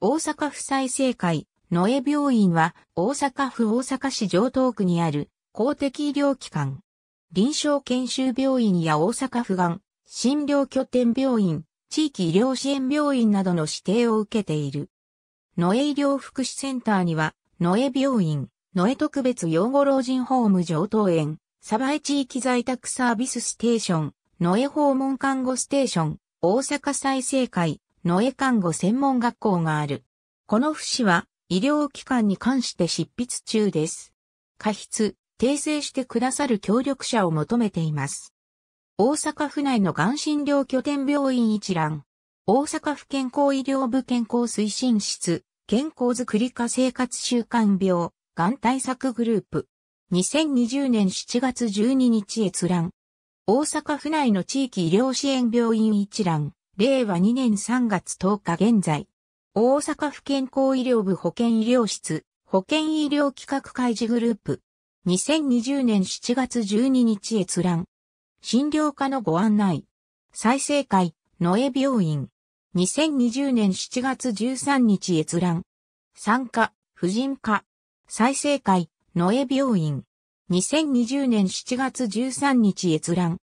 大阪府再生会、野江病院は大阪府大阪市城東区にある公的医療機関。臨床研修病院や大阪府がん、診療拠点病院、地域医療支援病院などの指定を受けている。野江医療福祉センターには、野江病院、野江特別養護老人ホーム上等園、鯖江地域在宅サービスステーション、野江訪問看護ステーション、大阪再生会、野江看護専門学校がある。この府市は、医療機関に関して執筆中です。過筆、訂正してくださる協力者を求めています。大阪府内の眼ん診療拠点病院一覧。大阪府健康医療部健康推進室、健康づくり化生活習慣病、がん対策グループ。2020年7月12日閲覧。大阪府内の地域医療支援病院一覧。令和2年3月10日現在、大阪府健康医療部保健医療室、保健医療企画開示グループ、2020年7月12日閲覧、診療科のご案内、再生会、野江病院、2020年7月13日閲覧、参加、婦人科、再生会、野江病院、2020年7月13日閲覧、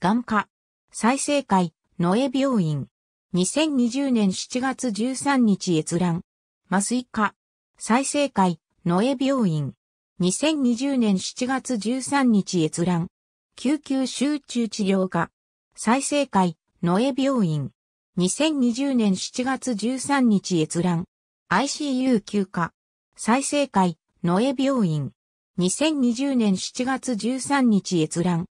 眼科、再生会、野江病院。2020年7月13日閲覧。麻酔科。再生会、野江病院。2020年7月13日閲覧。救急集中治療科。再生会、野江病院。2020年7月13日閲覧。ICU 休暇。再生会、野江病院。2020年7月13日閲覧。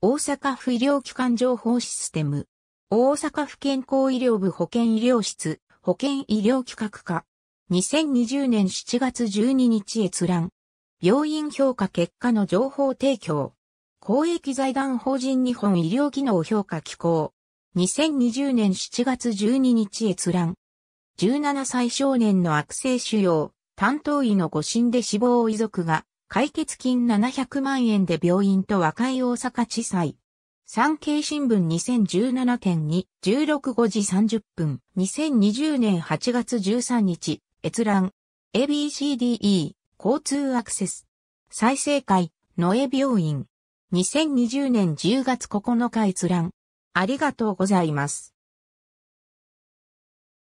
大阪府医療機関情報システム。大阪府健康医療部保健医療室、保健医療企画課。2020年7月12日閲覧。病院評価結果の情報提供。公益財団法人日本医療機能評価機構。2020年7月12日閲覧。17歳少年の悪性腫瘍、担当医の誤診で死亡遺族が、解決金700万円で病院と和解大阪地裁。産経新聞2017.2、16 5時30分、2020年8月13日、閲覧、ABCDE、交通アクセス、再生会、野江病院、2020年10月9日閲覧、ありがとうございます。